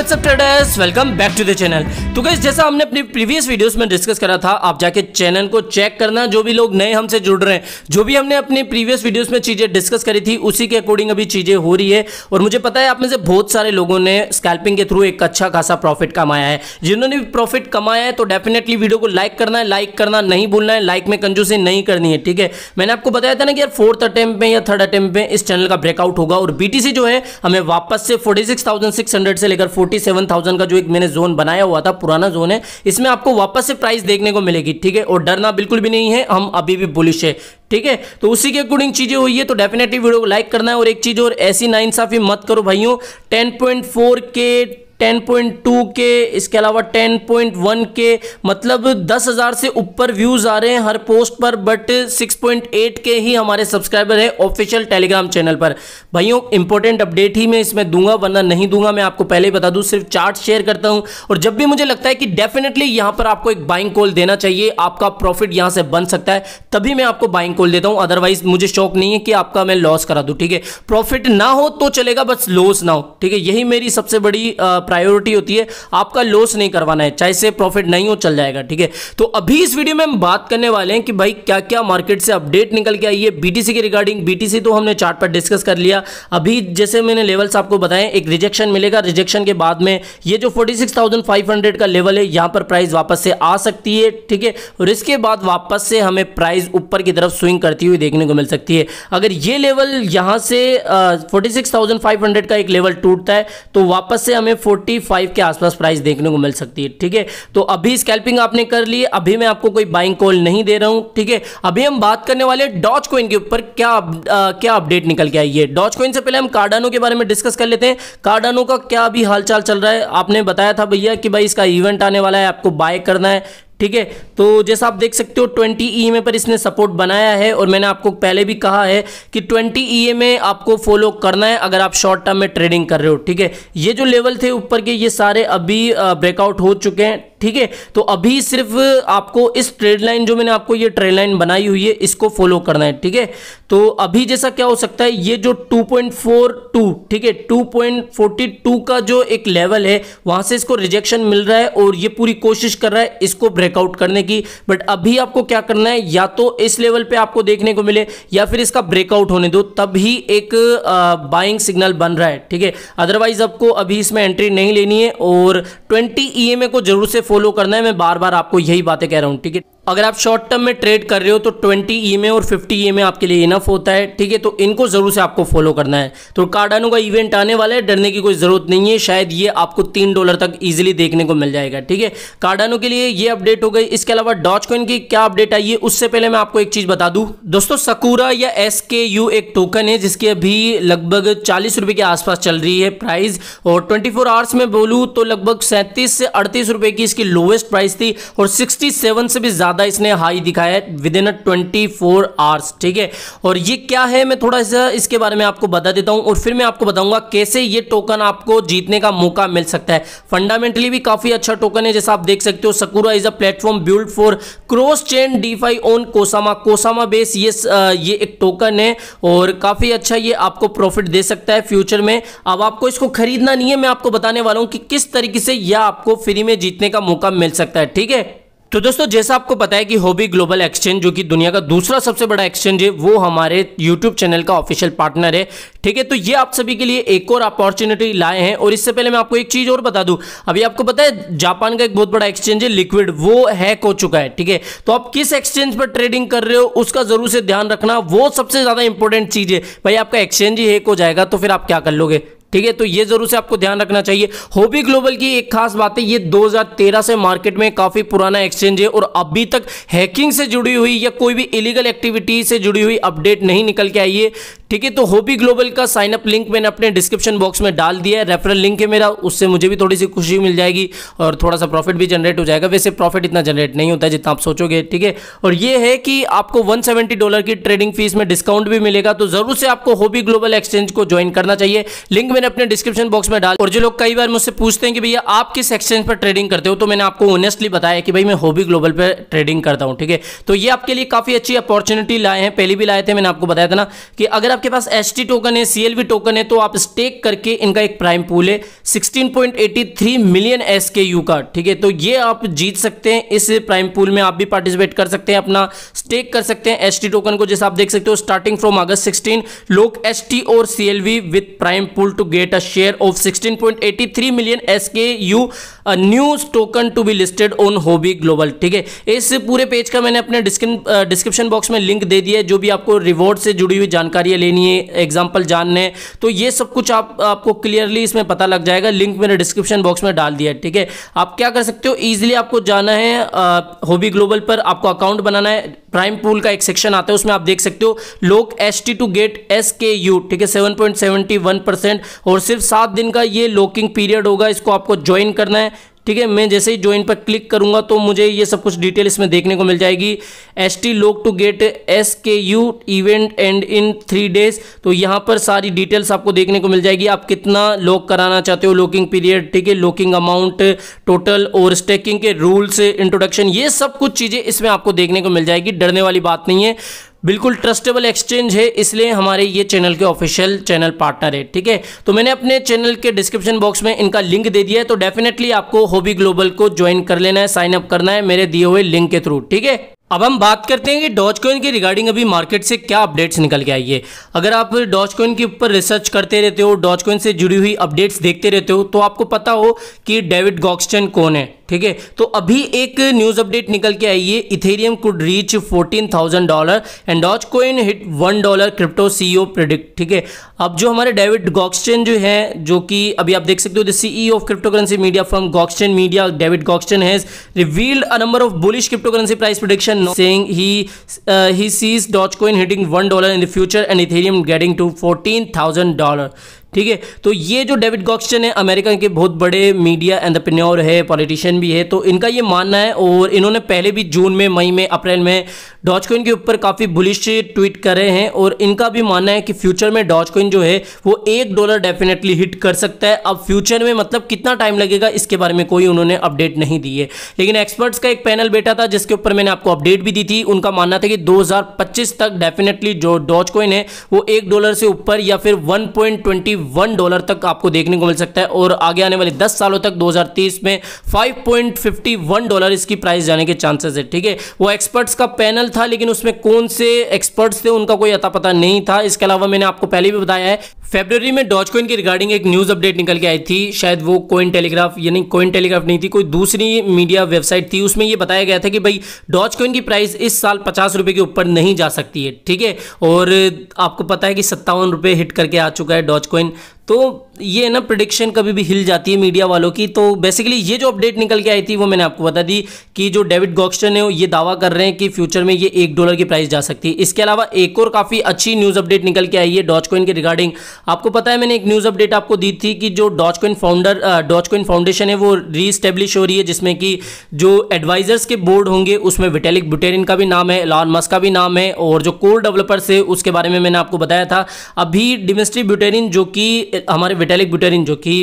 WhatsApp traders welcome back to the channel तो guys जैसा हमने अपनी प्रीवियस वीडियोस में डिस्कस करा था आप जाके चैनल को चेक करना जो भी लोग नए हमसे जुड़ रहे हैं जो भी हमने अपनी प्रीवियस वीडियोस में चीज़ें डिस्कस करी थी उसी के अकॉर्डिंग अभी चीज़ें हो रही है और मुझे पता है आप में से बहुत सारे लोगों ने स्कैल्पिंग के थ्रू एक अच्छा खासा प्रॉफिट कमाया है जिन्होंने भी प्रॉफिट कमाया है तो डेफिनेटली वीडियो को लाइक करना है लाइक करना नहीं भूलना है लाइक में कंजूसी नहीं करनी है ठीक है मैंने आपको बताया था ना कि यार फोर्थ अटैम्प्ट में या थर्ड अटैम्प्ट में इस चैनल का ब्रेकआउट होगा और बीटीसी जो है हमें वापस से फोर्टी से लेकर फोर्टी सेवन थाउजेंड का जो एक मैंने जोन बनाया हुआ था पुराना जोन है इसमें आपको वापस से प्राइस देखने को मिलेगी ठीक है और डरना बिल्कुल भी नहीं है हम अभी भी बुलिश है ठीक है तो उसी के अकॉर्डिंग चीजें हुई है तो डेफिनेटली वीडियो को लाइक करना है और एक चीज और ऐसी नाइंसाफी मत करो भाइयों टेन पॉइंट फोर के 10.2 के इसके अलावा 10.1 के मतलब 10,000 से ऊपर व्यूज़ आ रहे हैं हर पोस्ट पर बट 6.8 के ही हमारे सब्सक्राइबर हैं ऑफिशियल टेलीग्राम चैनल पर भाइयों इंपॉर्टेंट अपडेट ही मैं इसमें दूंगा वरना नहीं दूंगा मैं आपको पहले ही बता दूं सिर्फ चार्ट शेयर करता हूं और जब भी मुझे लगता है कि डेफिनेटली यहां पर आपको एक बाइंग कॉल देना चाहिए आपका प्रॉफिट यहां से बन सकता है तभी मैं आपको बाइंग कॉल देता हूं अदरवाइज मुझे शौक नहीं है कि आपका मैं लॉस करा दू ठीक है प्रॉफिट ना हो तो चलेगा बस लॉस ना हो ठीक है यही मेरी सबसे बड़ी प्रायोरिटी होती है आपका लॉस नहीं करवाना है चाहे से प्रॉफिट नहीं हो चल जाएगा ठीक है तो अभी इस वीडियो में हम बात करने वाले हैं कि भाई क्या क्या मार्केट से अपडेट निकल के आई है बीटीसी की रिगार्डिंग बीटीसी तो हमने चार्ट पर डिस्कस कर लिया अभी जैसे मैंने लेवल्स आपको बताए एक रिजेक्शन मिलेगा रिजेक्शन के बाद में ये जो 46,500 का लेवल है यहां पर प्राइस वापस से आ सकती है ठीक है और इसके बाद वापस से हमें प्राइस ऊपर की तरफ स्विंग करती हुई देखने को मिल सकती है अगर ये लेवल यहां से फोर्टी uh, का एक लेवल टूटता है तो वापस से हमें फोर्टी फाइव के आसपास प्राइस देखने को मिल सकती है ठीक है तो अभी स्कैल्पिंग आपने कर ली अभी मैं आपको कोई बाइंग कॉल नहीं दे रहा हूं ठीक है अभी हम बात करने वाले डॉच कोइन के ऊपर क्या आ, क्या अपडेट निकल के आई है डॉच कोइन से पहले हम कार्डानो के बारे में डिस्कस कर लेते हैं कार्डानो का क्या अभी हालचाल चल रहा है आपने बताया था भैया कि भाई इसका इवेंट आने वाला है आपको बाय करना है ठीक है तो जैसा आप देख सकते हो 20 ई e में पर इसने सपोर्ट बनाया है और मैंने आपको पहले भी कहा है कि 20 ई e में आपको फॉलो करना है अगर आप शॉर्ट टर्म में ट्रेडिंग कर रहे हो ठीक है ये जो लेवल थे ऊपर के ये सारे अभी ब्रेकआउट हो चुके हैं ठीक है तो अभी सिर्फ आपको इस ट्रेड लाइन जो मैंने आपको ये ट्रेड लाइन बनाई हुई है इसको फॉलो करना है ठीक है तो अभी जैसा क्या हो सकता है ये जो 2.42 ठीक है 2.42 का जो एक लेवल है वहां से इसको रिजेक्शन मिल रहा है और ये पूरी कोशिश कर रहा है इसको ब्रेकआउट करने की बट अभी आपको क्या करना है या तो इस लेवल पे आपको देखने को मिले या फिर इसका ब्रेकआउट होने दो तभी एक बाइंग सिग्नल बन रहा है ठीक है अदरवाइज आपको अभी इसमें एंट्री नहीं लेनी है और ट्वेंटी ई e को जरूर से फॉलो करना है मैं बार बार आपको यही बातें कह रहा हूँ ठीक है अगर आप शॉर्ट टर्म में ट्रेड कर रहे हो तो 20 ई e में और 50 ई e में आपके लिए इनफ होता है ठीक है तो इनको ज़रूर से आपको फॉलो करना है तो कार्डानो का इवेंट आने वाला है डरने की कोई ज़रूरत नहीं है शायद ये आपको तीन डॉलर तक ईजिली देखने को मिल जाएगा ठीक है कार्डानो के लिए ये अपडेट हो गई इसके अलावा डॉच कॉइन की क्या अपडेट आई है उससे पहले मैं आपको एक चीज़ बता दू दोस्तों सकूरा या एस एक टोकन है जिसकी अभी लगभग चालीस रुपए के आसपास चल रही है प्राइस और ट्वेंटी आवर्स में बोलू तो लगभग सैंतीस से अड़तीस रुपए की इसकी लोवेस्ट प्राइस थी और सिक्सटी से भी ज़्यादा ज़्यादा इसने हाई दिखाया है within a twenty four hours ठीक है और ये क्या है मैं थोड़ा सा इसके बारे में आपको बता देता हूं और फिर मैं आपको बताऊंगा कैसे ये टोकन आपको जीतने का मौका मिल सकता है फंडामेंटली भी काफ़ी अच्छा टोकन है जैसा आप देख सकते हो Sakura is a platform build for cross chain D on कोसामा कोसामा बेस ये ये एक टोकन है और काफ़ी अच्छा ये आपको प्रॉफिट दे सकता है फ्यूचर में अब आपको इसको खरीदना नहीं है मैं आपको बताने वाला हूं कि किस तरीके से यह आपको फ्री में जीतने का मौका मिल सकता है ठीक है तो दोस्तों जैसा आपको पता है कि होबी ग्लोबल एक्सचेंज जो कि दुनिया का दूसरा सबसे बड़ा एक्सचेंज है वो हमारे यूट्यूब चैनल का ऑफिशियल पार्टनर है ठीक है तो ये आप सभी के लिए एक और अपॉर्चुनिटी लाए हैं और इससे पहले मैं आपको एक चीज और बता दूं अभी आपको पता है जापान का एक बहुत बड़ा एक्सचेंज है लिक्विड वो हैक हो चुका है ठीक है तो आप किस एक्सचेंज पर ट्रेडिंग कर रहे हो उसका जरूर से ध्यान रखना वो सबसे ज्यादा इंपॉर्टेंट चीज है भाई आपका एक्सचेंज ही हैक हो जाएगा तो फिर आप क्या कर लोगे ठीक है तो ये जरूर से आपको ध्यान रखना चाहिए होबी ग्लोबल की एक खास बात है ये 2013 से मार्केट में काफी पुराना एक्सचेंज है और अभी तक हैकिंग से जुड़ी हुई या कोई भी इलीगल एक्टिविटी से जुड़ी हुई अपडेट नहीं निकल के आई है ठीक है तो होपी ग्लोबल का साइन अप लिंक मैंने अपने डिस्क्रिप्शन बॉक्स में डाल दिया है रेफरल लिंक है मेरा उससे मुझे भी थोड़ी सी खुशी मिल जाएगी और थोड़ा सा प्रॉफिट भी जनरेट हो जाएगा वैसे प्रॉफिट इतना जनरेट नहीं होता जितना आप सोचोगे ठीक है और ये है कि आपको 170 डॉलर की ट्रेडिंग फीस में डिस्काउंट भी मिलेगा तो जरूर से आपको होबी ग्लोबल एक्सचेंज को ज्वाइन करना चाहिए लिंक मैंने अपने डिस्क्रिप्शन बॉक्स में डाल और जो लोग कई बार मुझसे पूछते हैं कि भैया आप किस एक्सचेंज पर ट्रेडिंग करते हो तो मैंने आपको ऑनेस्टली बताया कि भाई मैं होबी ग्लोबल पर ट्रेडिंग करता हूँ ठीक है तो ये आपके लिए काफी अच्छी अपॉर्चुनिटी लाए हैं पहले भी लाए थे मैंने आपको बताया था ना कि अगर आप आपके पास एच टोकन है सी टोकन है तो आप स्टेक करके इनका एक प्राइम पूल है 16.83 मिलियन एस का ठीक है तो ये आप जीत सकते हैं इस प्राइम पूल में आप भी पार्टिसिपेट कर सकते हैं अपना स्टेक कर सकते हैं एच टोकन को जैसे आप देख सकते हो starting from August sixteen lock S और C with prime pool to get a share of sixteen million S new token to be listed on Huobi Global ठीक है इस पूरे पेज का मैंने अपने डिस्क्रिप्शन बॉक्स में लिंक दे दिया है जो भी आपको रिवॉर्ड से जुड़ी हुई जानकारियां ले लेनी है एग्जाम्पल जानने हैं तो ये सब कुछ आप आपको क्लियरली इसमें पता लग जाएगा लिंक मैंने डिस्क्रिप्शन बॉक्स में डाल दिया है ठीक है आप क्या कर सकते हो ईजिली आपको जाना है होबी ग्लोबल पर आपको अकाउंट बनाना है प्राइम पूल का एक सेक्शन आता है उसमें आप देख सकते हो lock S T to get S K U ठीक है seven point seventy one percent और सिर्फ सात दिन का ये लॉकिंग पीरियड होगा इसको आपको ज्वाइन करना है ठीक है मैं जैसे ही ज्वाइन पर क्लिक करूंगा तो मुझे ये सब कुछ डिटेल इसमें देखने को मिल जाएगी S T lock to get S K U event end in three days तो यहाँ पर सारी डिटेल्स आपको देखने को मिल जाएगी आप कितना लॉक कराना चाहते हो लॉकिंग पीरियड ठीक है लॉकिंग अमाउंट टोटल और स्टेकिंग के रूल्स इंट्रोडक्शन ये सब कुछ चीज़ें इसमें आपको देखने को मिल जाएगी डरने वाली बात नहीं है बिल्कुल ट्रस्टेबल एक्सचेंज है इसलिए हमारे ये चैनल के ऑफिशियल चैनल पार्टनर है ठीक है तो मैंने अपने चैनल के डिस्क्रिप्शन बॉक्स में इनका लिंक दे दिया है तो डेफिनेटली आपको होबी ग्लोबल को ज्वाइन कर लेना है साइन अप करना है मेरे दिए हुए लिंक के थ्रू ठीक है अब हम बात करते हैं कि डॉज कॉइन की रिगार्डिंग अभी मार्केट से क्या अपडेट्स निकल के आई है अगर आप डॉज कॉइन के ऊपर रिसर्च करते रहते हो डॉज कॉइन से जुड़ी हुई अपडेट्स देखते रहते हो तो आपको पता हो कि डेविड गॉक्सटन कौन है ठीक है तो अभी एक न्यूज अपडेट निकल के आई है Ethereum could reach fourteen thousand dollar and Dogecoin hit one dollar crypto CEO predict ठीक है अब जो हमारे डेविड गॉक्सटेन जो है जो कि अभी आप देख सकते हो the of cryptocurrency media from Gokhshtein media David Gokhshtein has revealed a number of bullish cryptocurrency price prediction saying he he sees Dogecoin hitting one dollar in the future and Ethereum getting to fourteen thousand dollar ठीक है तो ये जो David गॉक्सटन है America के बहुत बड़े media entrepreneur है पॉलिटिशियन भी है तो इनका ये मानना है और इन्होंने पहले भी जून में मई में अप्रैल में डॉज कोइन के ऊपर काफ़ी बुलिश ट्वीट कर रहे हैं और इनका भी मानना है कि फ्यूचर में डॉज कोइन जो है वो एक डॉलर डेफिनेटली हिट कर सकता है अब फ्यूचर में मतलब कितना टाइम लगेगा इसके बारे में कोई उन्होंने अपडेट नहीं दी है लेकिन एक्सपर्ट्स का एक पैनल बैठा था जिसके ऊपर मैंने आपको अपडेट भी दी थी उनका मानना था कि दो तक डेफिनेटली जो डॉज कोइन है वो एक डॉलर से ऊपर या फिर वन डॉलर तक आपको देखने को मिल सकता है और आगे आने वाले दस सालों तक दो में फाइव डॉलर इसकी प्राइस जाने के चांसेस है ठीक है वो एक्सपर्ट्स का पैनल पैनल था लेकिन उसमें कौन से एक्सपर्ट्स थे उनका कोई अता पता नहीं था इसके अलावा मैंने आपको पहले भी बताया है फेब्रवरी में डॉच कोइन के रिगार्डिंग एक न्यूज़ अपडेट निकल के आई थी शायद वो कोइन टेलीग्राफ यानी कोइन टेलीग्राफ नहीं थी कोई दूसरी मीडिया वेबसाइट थी उसमें ये बताया गया था कि भाई डॉच कोइन की प्राइस इस साल पचास रुपए के ऊपर नहीं जा सकती है ठीक है और आपको पता है कि सत्तावन रुपए हिट करके आ चुका है डॉच कोइन तो ये ना प्रडिक्शन कभी भी हिल जाती है मीडिया वालों की तो बेसिकली ये जो अपडेट निकल के आई थी वो मैंने आपको बता दी कि जो डेविड गॉक्स्टन है ये दावा कर रहे हैं कि फ्यूचर में ये एक डॉलर की प्राइस जा सकती है इसके अलावा एक और काफ़ी अच्छी न्यूज़ अपडेट निकल के आई है डॉच कोइन के रिगार्डिंग आपको पता है मैंने एक न्यूज़ अपडेट आपको दी थी कि जो Dogecoin founder Dogecoin foundation है वो रीस्टेब्लिश हो रही है जिसमें कि जो एडवाइजर्स के बोर्ड होंगे उसमें विटेलिक बुटेरिन का भी नाम है लॉन मस्क का भी नाम है और जो कोर डेवलपर्स है उसके बारे में मैंने आपको बताया था अभी डिमेस्ट्री बुटेरिन जो कि हमारे विटेलिक बुटेरिन जो कि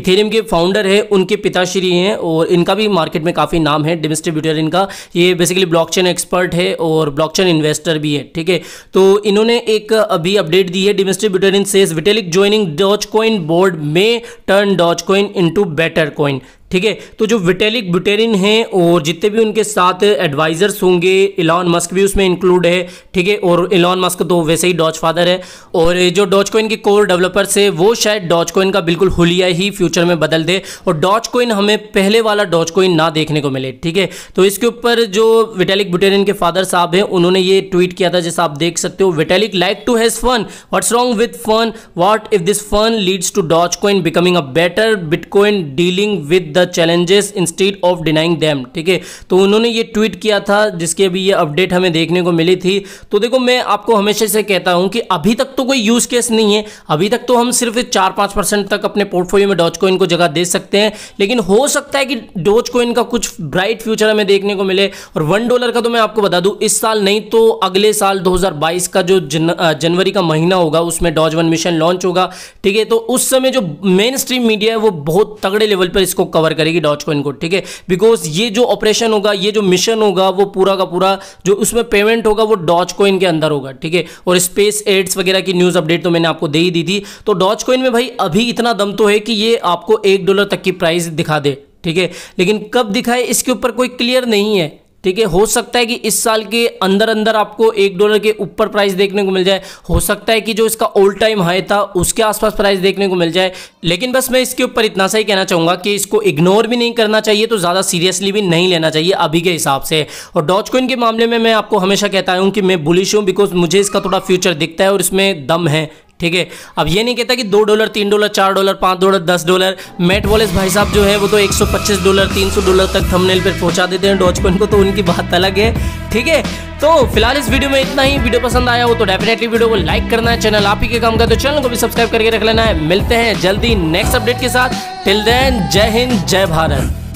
इथेरियम के फाउंडर है उनके पिताश्री हैं और इनका भी मार्केट में काफ़ी नाम है डिमिस्टर बुटेरिन का ये बेसिकली ब्लॉकचेन एक्सपर्ट है और ब्लॉकचेन इन्वेस्टर भी है ठीक है तो इन्होंने एक अभी अपडेट दी है Dmitry Buterin says Vitalik joining Dogecoin board में turn Dogecoin into better coin ठीक है तो जो विटेलिक बुटेरिन हैं और जितने भी उनके साथ एडवाइजर्स होंगे इलॉन मस्क भी उसमें इंक्लूड है ठीक है और इलॉन मस्क तो वैसे ही डॉच फादर है और जो डॉच कोइन के कोर डेवलपर्स है वो शायद डॉच कोइन का बिल्कुल हुलिया ही फ्यूचर में बदल दे और डॉच कोइन हमें पहले वाला डॉच कोइन ना देखने को मिले ठीक है तो इसके ऊपर जो विटेलिक बुटेरिन के फादर साहब हैं उन्होंने ये ट्वीट किया था जैसा आप देख सकते हो Vitalik like to has fun what's wrong with fun what if this fun leads to Dogecoin becoming a better bitcoin dealing with challenges instead of denying them ठीक है तो उन्होंने ये ट्वीट किया था जिसके अभी ये अपडेट हमें देखने को मिली थी तो देखो मैं आपको हमेशा से कहता हूँ कि अभी तक तो कोई यूज़ केस नहीं है अभी तक तो हम सिर्फ चार पाँच परसेंट तक अपने पोर्टफोलियो में डॉच कोइन को जगह दे सकते हैं लेकिन हो सकता है कि डॉच कोइन का कुछ ब्राइट फ्यूचर हमें देखने को मिले और वन डॉलर का तो मैं आपको बता दूं इस साल नहीं तो अगले साल 2022 का जो जनवरी का महीना होगा उसमें डॉज वन मिशन लॉन्च होगा ठीक है तो उस समय जो मेन स्ट्रीम मीडिया है वो बहुत तगड़े लेवल पर इसको कवर कवर करेगी डॉच कॉइन को ठीक है बिकॉज ये जो ऑपरेशन होगा ये जो मिशन होगा वो पूरा का पूरा जो उसमें पेमेंट होगा वो डॉच कॉइन के अंदर होगा ठीक है और स्पेस एड्स वगैरह की न्यूज़ अपडेट तो मैंने आपको दे ही दी थी तो डॉच कॉइन में भाई अभी इतना दम तो है कि ये आपको एक डॉलर तक की प्राइस दिखा दे ठीक है लेकिन कब दिखाए इसके ऊपर कोई क्लियर नहीं है ठीक है हो सकता है कि इस साल के अंदर अंदर आपको एक डॉलर के ऊपर प्राइस देखने को मिल जाए हो सकता है कि जो इसका ओल्ड टाइम हाई था उसके आसपास प्राइस देखने को मिल जाए लेकिन बस मैं इसके ऊपर इतना सा ही कहना चाहूंगा कि इसको इग्नोर भी नहीं करना चाहिए तो ज़्यादा सीरियसली भी नहीं लेना चाहिए अभी के हिसाब से और डॉच के मामले में मैं आपको हमेशा कहता हूँ कि मैं बुलिश हूँ बिकॉज मुझे इसका थोड़ा फ्यूचर दिखता है और इसमें दम है ठीक है अब ये नहीं कहता कि दो डॉलर तीन डॉलर चार डॉलर पाँच डॉलर दस डॉलर मेट वॉलेस भाई साहब जो है वो तो 125 डॉलर 300 डॉलर तक थंबनेल पर पहुंचा देते हैं डॉच को तो उनकी बात अलग है ठीक है तो फिलहाल इस वीडियो में इतना ही वीडियो पसंद आया हो तो डेफिनेटली वीडियो को लाइक करना है चैनल आप ही के काम का तो चैनल को भी सब्सक्राइब करके रख लेना है मिलते हैं जल्दी नेक्स्ट अपडेट के साथ टिल देन जय हिंद जय भारत